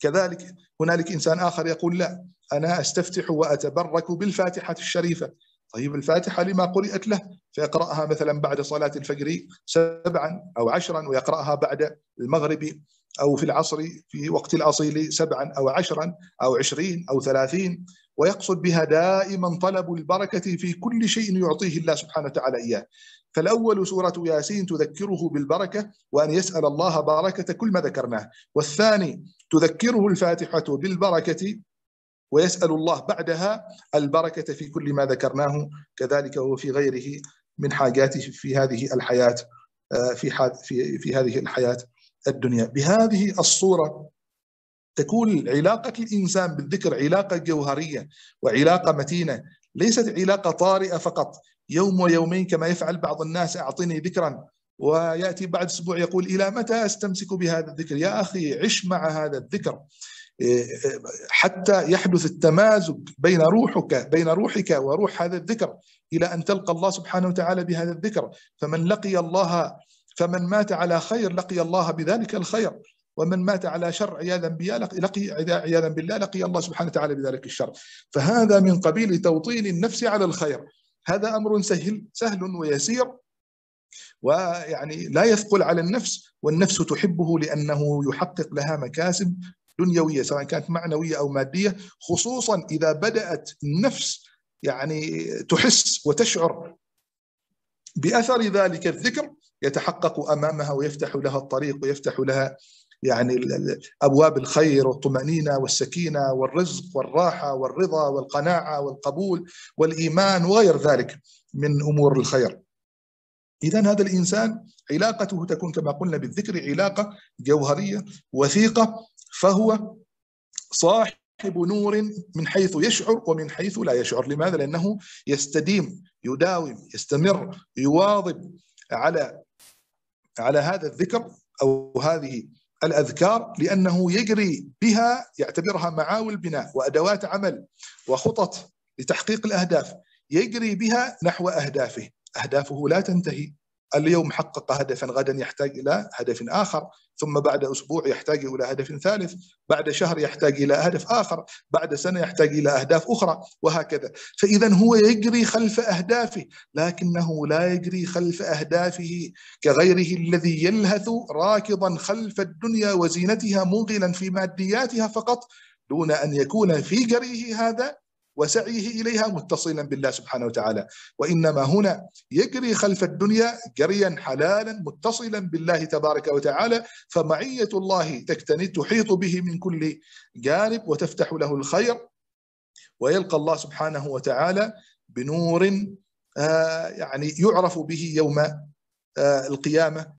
كذلك هنالك انسان اخر يقول لا انا استفتح واتبرك بالفاتحه الشريفه طيب الفاتحة لما قرئت له فيقرأها مثلا بعد صلاة الفجر سبعا أو عشرا ويقرأها بعد المغرب أو في العصر في وقت الأصيل سبعا أو عشرا أو عشرين أو ثلاثين ويقصد بها دائما طلب البركة في كل شيء يعطيه الله سبحانه وتعالى إياه فالأول سورة ياسين تذكره بالبركة وأن يسأل الله بركة كل ما ذكرناه والثاني تذكره الفاتحة بالبركة ويسأل الله بعدها البركة في كل ما ذكرناه كذلك وفي غيره من حاجاته في هذه الحياة آه، في في في هذه الحياة الدنيا بهذه الصورة تكون علاقة الإنسان بالذكر علاقة جوهرية وعلاقة متينة ليست علاقة طارئة فقط يوم ويومين كما يفعل بعض الناس أعطني ذكرا ويأتي بعد أسبوع يقول إلى متى أستمسك بهذا الذكر يا أخي عش مع هذا الذكر حتى يحدث التمازج بين روحك بين روحك وروح هذا الذكر إلى أن تلقى الله سبحانه وتعالى بهذا الذكر فمن لقي الله فمن مات على خير لقي الله بذلك الخير ومن مات على شر عياذا بالله لقي عياذا بالله لقي الله سبحانه وتعالى بذلك الشر فهذا من قبيل توطين النفس على الخير هذا امر سهل سهل ويسير ويعني لا يثقل على النفس والنفس تحبه لانه يحقق لها مكاسب دنيويه سواء كانت معنويه او ماديه خصوصا اذا بدات النفس يعني تحس وتشعر باثر ذلك الذكر يتحقق امامها ويفتح لها الطريق ويفتح لها يعني ابواب الخير والطمانينه والسكينه والرزق والراحه والرضا والقناعه والقبول والايمان وغير ذلك من امور الخير. اذا هذا الانسان علاقته تكون كما قلنا بالذكر علاقه جوهريه وثيقه فهو صاحب نور من حيث يشعر ومن حيث لا يشعر لماذا؟ لأنه يستديم يداوم يستمر يواظب على على هذا الذكر أو هذه الأذكار لأنه يجري بها يعتبرها معاول بناء وأدوات عمل وخطط لتحقيق الأهداف يجري بها نحو أهدافه أهدافه لا تنتهي اليوم حقق هدفا غدا يحتاج الى هدف اخر ثم بعد اسبوع يحتاج الى هدف ثالث بعد شهر يحتاج الى هدف اخر بعد سنه يحتاج الى اهداف اخرى وهكذا فاذا هو يجري خلف اهدافه لكنه لا يجري خلف اهدافه كغيره الذي يلهث راكضا خلف الدنيا وزينتها موغلا في مادياتها فقط دون ان يكون في جريه هذا وسعيه إليها متصلا بالله سبحانه وتعالى وإنما هنا يجري خلف الدنيا جريا حلالا متصلا بالله تبارك وتعالى فمعية الله تحيط به من كل جانب وتفتح له الخير ويلقى الله سبحانه وتعالى بنور آه، يعني يعرف به يوم آه، القيامة